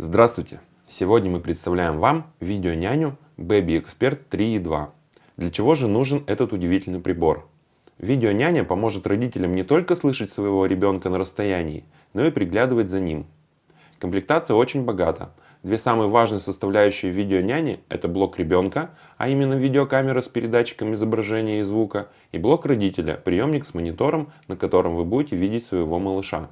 Здравствуйте! Сегодня мы представляем вам видео няню Baby Expert 3.2. Для чего же нужен этот удивительный прибор? Видео няня поможет родителям не только слышать своего ребенка на расстоянии, но и приглядывать за ним. Комплектация очень богата. Две самые важные составляющие видео няни – это блок ребенка, а именно видеокамера с передатчиком изображения и звука, и блок родителя – приемник с монитором, на котором вы будете видеть своего малыша.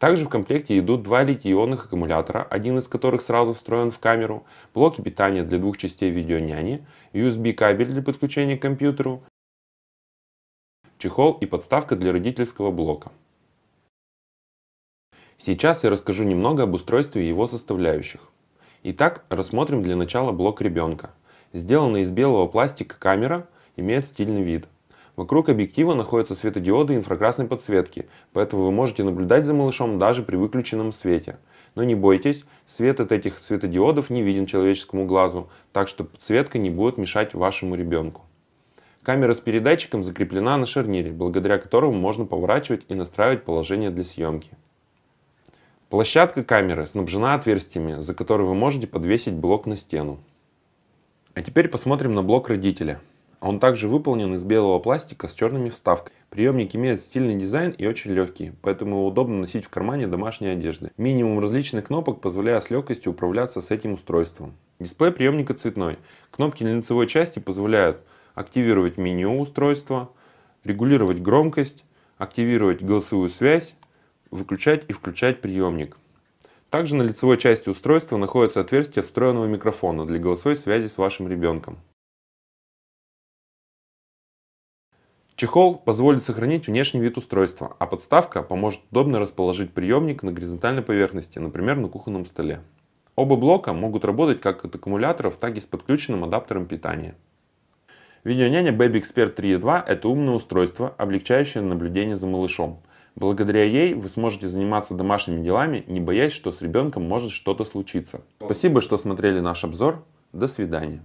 Также в комплекте идут два литий-ионных аккумулятора, один из которых сразу встроен в камеру, блоки питания для двух частей видеоняни, USB кабель для подключения к компьютеру, чехол и подставка для родительского блока. Сейчас я расскажу немного об устройстве и его составляющих. Итак, рассмотрим для начала блок ребенка. Сделанная из белого пластика камера имеет стильный вид – Вокруг объектива находятся светодиоды инфракрасной подсветки, поэтому вы можете наблюдать за малышом даже при выключенном свете. Но не бойтесь, свет от этих светодиодов не виден человеческому глазу, так что подсветка не будет мешать вашему ребенку. Камера с передатчиком закреплена на шарнире, благодаря которому можно поворачивать и настраивать положение для съемки. Площадка камеры снабжена отверстиями, за которые вы можете подвесить блок на стену. А теперь посмотрим на блок родителя. Он также выполнен из белого пластика с черными вставками. Приемник имеет стильный дизайн и очень легкий, поэтому его удобно носить в кармане домашней одежды. Минимум различных кнопок, позволяет с легкостью управляться с этим устройством. Дисплей приемника цветной. Кнопки на лицевой части позволяют активировать меню устройства, регулировать громкость, активировать голосовую связь, выключать и включать приемник. Также на лицевой части устройства находится отверстие встроенного микрофона для голосовой связи с вашим ребенком. Чехол позволит сохранить внешний вид устройства, а подставка поможет удобно расположить приемник на горизонтальной поверхности, например, на кухонном столе. Оба блока могут работать как от аккумуляторов, так и с подключенным адаптером питания. Видеоняня Baby Expert 3.2 – это умное устройство, облегчающее наблюдение за малышом. Благодаря ей вы сможете заниматься домашними делами, не боясь, что с ребенком может что-то случиться. Спасибо, что смотрели наш обзор. До свидания.